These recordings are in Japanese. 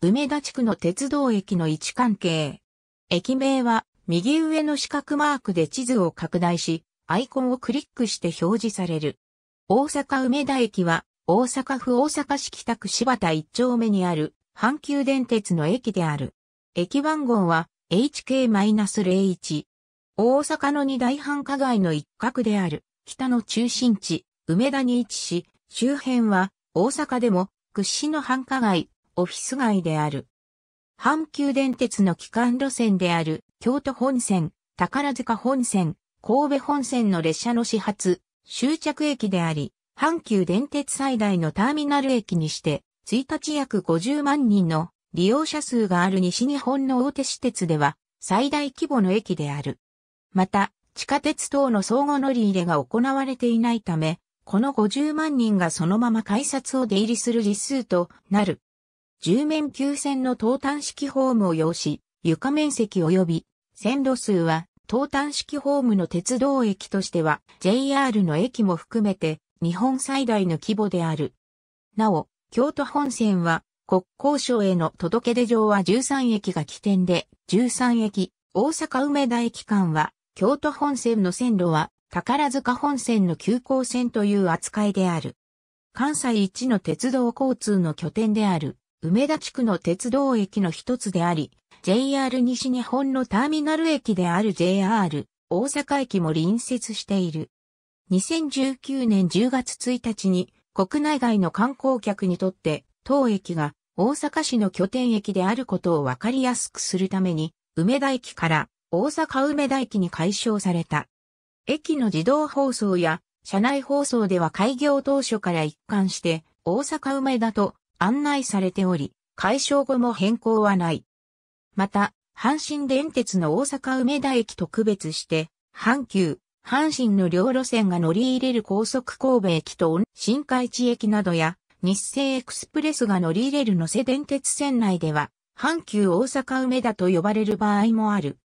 梅田地区の鉄道駅の位置関係。駅名は右上の四角マークで地図を拡大し、アイコンをクリックして表示される。大阪梅田駅は大阪府大阪市北区柴田一丁目にある阪急電鉄の駅である。駅番号は HK-01。大阪の二大繁華街の一角である北の中心地、梅田に位置し、周辺は大阪でも屈指の繁華街、オフィス街である。阪急電鉄の基幹路線である京都本線、宝塚本線、神戸本線の列車の始発、終着駅であり、阪急電鉄最大のターミナル駅にして、1日約50万人の利用者数がある西日本の大手私鉄では最大規模の駅である。また、地下鉄等の相互乗り入れが行われていないため、この50万人がそのまま改札を出入りする実数となる。10面9線の東端式ホームを要し、床面積及び線路数は東端式ホームの鉄道駅としては JR の駅も含めて日本最大の規模である。なお、京都本線は国交省への届け出上は13駅が起点で、13駅、大阪梅田駅間は、京都本線の線路は、宝塚本線の急行線という扱いである。関西一の鉄道交通の拠点である。梅田地区の鉄道駅の一つであり、JR 西日本のターミナル駅である JR 大阪駅も隣接している。2019年10月1日に国内外の観光客にとって当駅が大阪市の拠点駅であることをわかりやすくするために梅田駅から大阪梅田駅に改称された。駅の自動放送や車内放送では開業当初から一貫して大阪梅田と案内されており、解消後も変更はない。また、阪神電鉄の大阪梅田駅と区別して、阪急、阪神の両路線が乗り入れる高速神戸駅と新海地駅などや、日清エクスプレスが乗り入れる野瀬電鉄線内では、阪急大阪梅田と呼ばれる場合もある。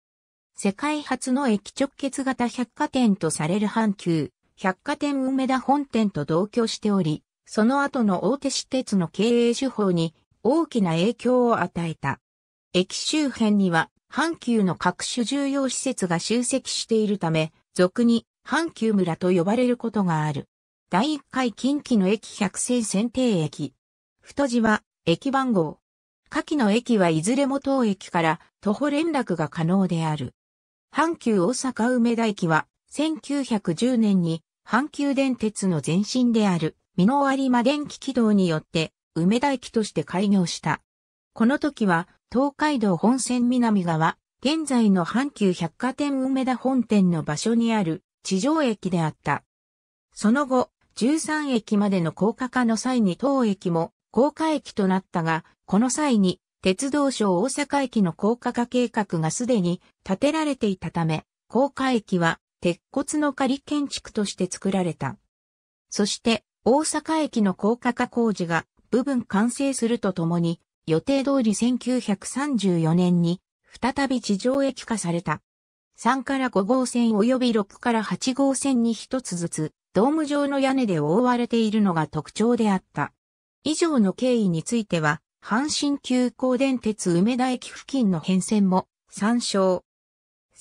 世界初の駅直結型百貨店とされる阪急、百貨店梅田本店と同居しており、その後の大手私鉄の経営手法に大きな影響を与えた。駅周辺には阪急の各種重要施設が集積しているため、俗に阪急村と呼ばれることがある。第1回近畿の駅百選選定駅。太字は駅番号。下記の駅はいずれも当駅から徒歩連絡が可能である。阪急大阪梅田駅は1910年に阪急電鉄の前身である。美濃有馬電気軌道によって梅田駅として開業した。この時は東海道本線南側、現在の阪急百貨店梅田本店の場所にある地上駅であった。その後、13駅までの高架化の際に当駅も高架駅となったが、この際に鉄道省大阪駅の高架化計画がすでに建てられていたため、高架駅は鉄骨の仮建築として作られた。そして大阪駅の高架化工事が部分完成するとともに、予定通り1934年に再び地上駅化された。3から5号線及び6から8号線に一つずつ、ドーム状の屋根で覆われているのが特徴であった。以上の経緯については、阪神急行電鉄梅田駅付近の変遷も参照。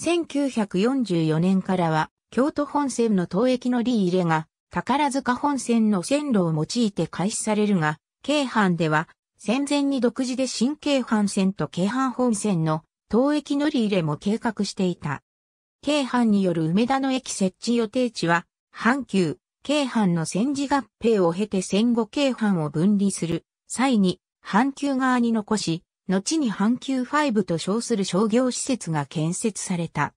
1944年からは、京都本線の東駅の利入れが宝塚本線の線路を用いて開始されるが、京阪では、戦前に独自で新京阪線と京阪本線の当駅乗り入れも計画していた。京阪による梅田の駅設置予定地は、阪急、京阪の戦時合併を経て戦後京阪を分離する際に、阪急側に残し、後に阪急5と称する商業施設が建設された。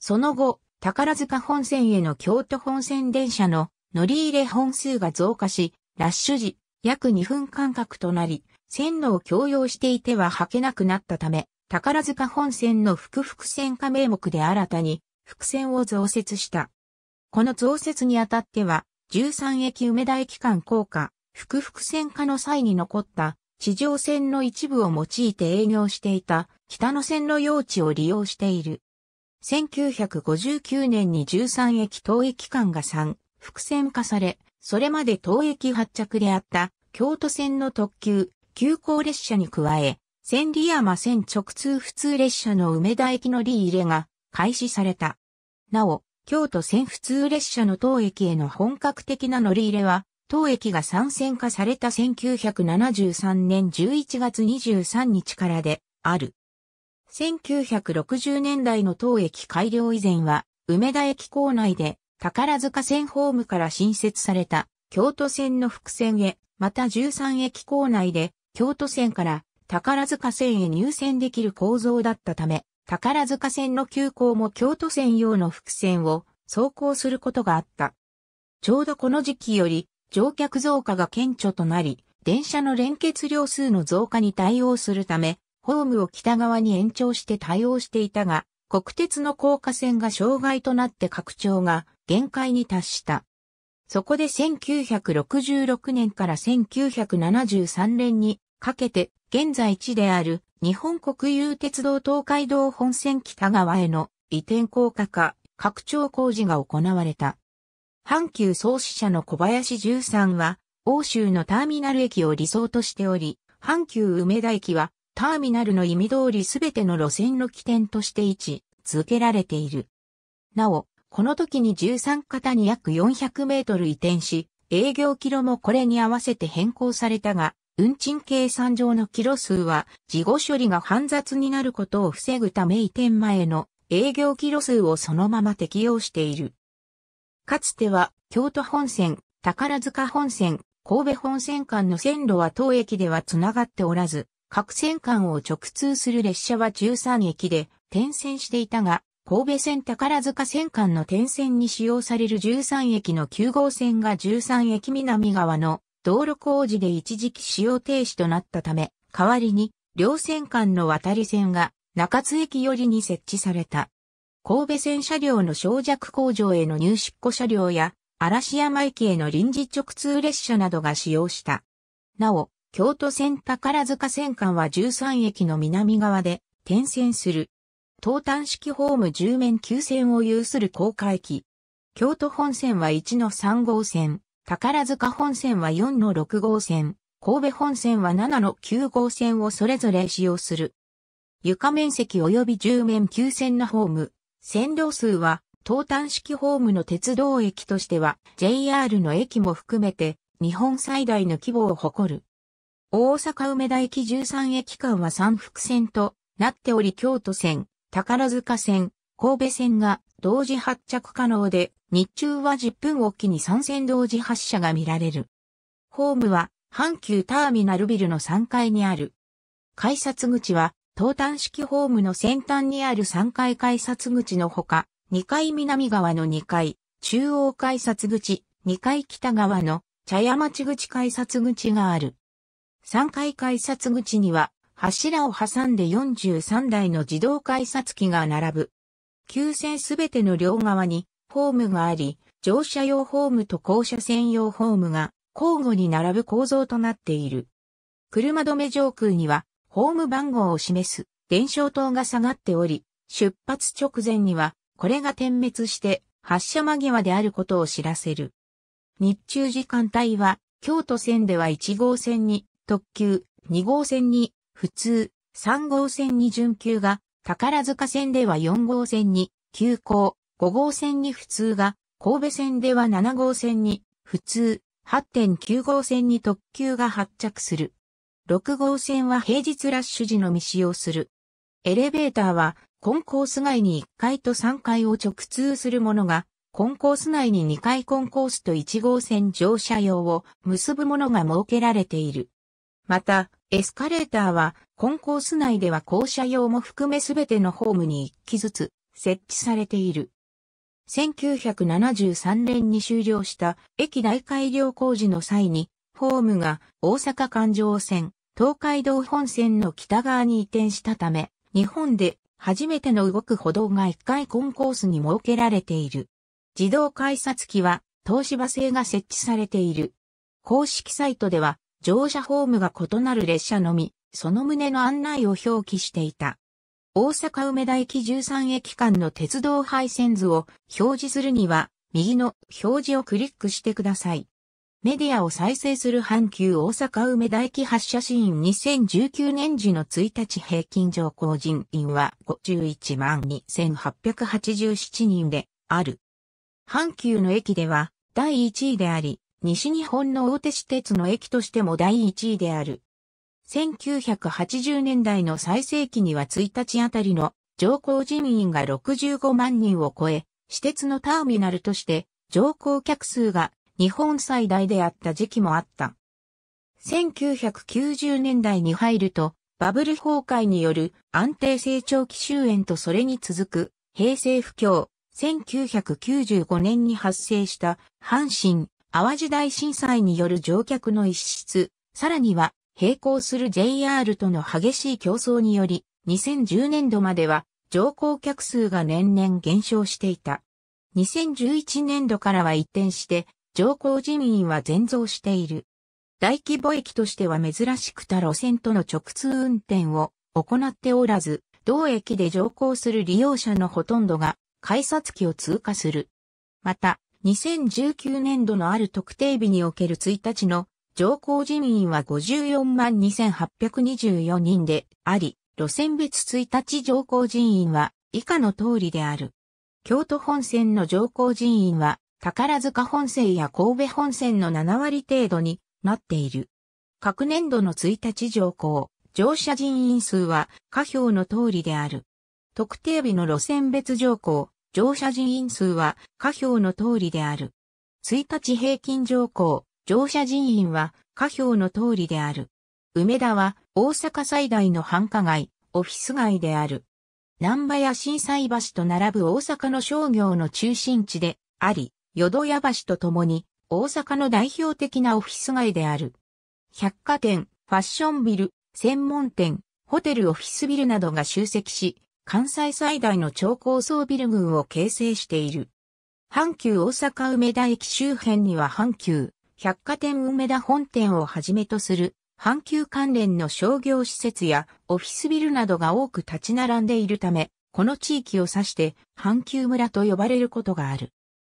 その後、宝塚本線への京都本線電車の乗り入れ本数が増加し、ラッシュ時、約2分間隔となり、線路を共用していては履けなくなったため、宝塚本線の複々線化名目で新たに、複線を増設した。この増設にあたっては、13駅梅田駅間高架、複々線化の際に残った地上線の一部を用いて営業していた北野線の用地を利用している。1959年に13駅東駅間が3、伏線化され、それまで東駅発着であった京都線の特急、急行列車に加え、千里山線直通普通列車の梅田駅乗り入れが開始された。なお、京都線普通列車の当駅への本格的な乗り入れは、当駅が参戦化された1973年11月23日からである。1960年代の当駅改良以前は、梅田駅構内で宝塚線ホームから新設された京都線の伏線へ、また13駅構内で京都線から宝塚線へ入線できる構造だったため、宝塚線の急行も京都線用の伏線を走行することがあった。ちょうどこの時期より乗客増加が顕著となり、電車の連結量数の増加に対応するため、ホームを北側に延長して対応していたが、国鉄の高架線が障害となって拡張が限界に達した。そこで1966年から1973年にかけて現在地である日本国有鉄道東海道本線北側への移転高架化、拡張工事が行われた。阪急創始者の小林十三は、欧州のターミナル駅を理想としており、阪急梅田駅はターミナルの意味通りすべての路線の起点として位置続けられている。なお、この時に13型に約400メートル移転し、営業キロもこれに合わせて変更されたが、運賃計算上のキロ数は、事後処理が煩雑になることを防ぐため移転前の営業キロ数をそのまま適用している。かつては、京都本線、宝塚本線、神戸本線間の線路は当駅ではつながっておらず、各線間を直通する列車は13駅で転線していたが、神戸線宝塚線間の転線に使用される13駅の9号線が13駅南側の道路工事で一時期使用停止となったため、代わりに両線間の渡り線が中津駅寄りに設置された。神戸線車両の小弱工場への入出庫車両や、嵐山駅への臨時直通列車などが使用した。なお、京都線宝塚線間は13駅の南側で転線する。東端式ホーム10面9線を有する高架駅。京都本線は1の3号線、宝塚本線は4の6号線、神戸本線は7の9号線をそれぞれ使用する。床面積及び10面9線のホーム、線路数は東端式ホームの鉄道駅としては JR の駅も含めて日本最大の規模を誇る。大阪梅田駅13駅間は三福線となっており京都線、宝塚線、神戸線が同時発着可能で、日中は10分おきに3線同時発車が見られる。ホームは阪急ターミナルビルの3階にある。改札口は、東端式ホームの先端にある3階改札口のほか、2階南側の2階、中央改札口、2階北側の茶屋町口改札口がある。3階改札口には、柱を挟んで43台の自動改札機が並ぶ。急線すべての両側に、ホームがあり、乗車用ホームと降車専用ホームが交互に並ぶ構造となっている。車止め上空には、ホーム番号を示す伝承灯が下がっており、出発直前には、これが点滅して発車間際であることを知らせる。日中時間帯は、京都線では1号線に特急2号線に普通、3号線に準急が、宝塚線では4号線に急行、5号線に普通が、神戸線では7号線に普通、8.9号線に特急が発着する。6号線は平日ラッシュ時のみ使用する。エレベーターは、コンコース外に1階と3階を直通するものが、コンコース内に2階コンコースと1号線乗車用を結ぶものが設けられている。また、エスカレーターは、コンコース内では校舎用も含めすべてのホームに1機ずつ設置されている。1973年に終了した駅大改良工事の際に、ホームが大阪環状線、東海道本線の北側に移転したため、日本で初めての動く歩道が1階コンコースに設けられている。自動改札機は東芝製が設置されている。公式サイトでは乗車ホームが異なる列車のみ、その旨の案内を表記していた。大阪梅田駅13駅間の鉄道配線図を表示するには、右の表示をクリックしてください。メディアを再生する阪急大阪梅田駅発車シーン2019年時の1日平均乗降人員は51万2887人である。阪急の駅では第1位であり、西日本の大手私鉄の駅としても第1位である。1980年代の最盛期には1日あたりの乗降人員が65万人を超え、私鉄のターミナルとして乗降客数が日本最大であった時期もあった。1990年代に入るとバブル崩壊による安定成長期終焉とそれに続く平成不況、1995年に発生した阪神淡路大震災による乗客の一室、さらには、並行する JR との激しい競争により、2010年度までは、乗降客数が年々減少していた。2011年度からは一転して、乗降人員は全増している。大規模駅としては珍しくた路線との直通運転を行っておらず、同駅で乗降する利用者のほとんどが改札機を通過する。また、2019年度のある特定日における1日の乗降人員は54万2824人であり、路線別1日乗降人員は以下の通りである。京都本線の乗降人員は宝塚本線や神戸本線の7割程度になっている。各年度の1日乗降、乗車人員数は下表の通りである。特定日の路線別乗降、乗車人員数は下表の通りである。1日平均乗降、乗車人員は下表の通りである。梅田は大阪最大の繁華街、オフィス街である。南波や震災橋と並ぶ大阪の商業の中心地であり、淀屋橋とともに大阪の代表的なオフィス街である。百貨店、ファッションビル、専門店、ホテルオフィスビルなどが集積し、関西最大の超高層ビル群を形成している。阪急大阪梅田駅周辺には阪急、百貨店梅田本店をはじめとする、阪急関連の商業施設やオフィスビルなどが多く立ち並んでいるため、この地域を指して阪急村と呼ばれることがある。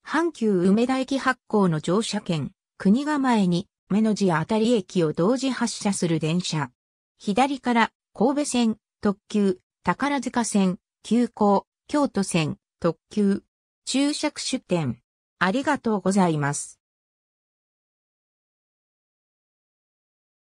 阪急梅田駅発行の乗車券、国が前に目の字あたり駅を同時発車する電車。左から神戸線、特急、宝塚線、急行、京都線、特急、注釈出店。ありがとうございます。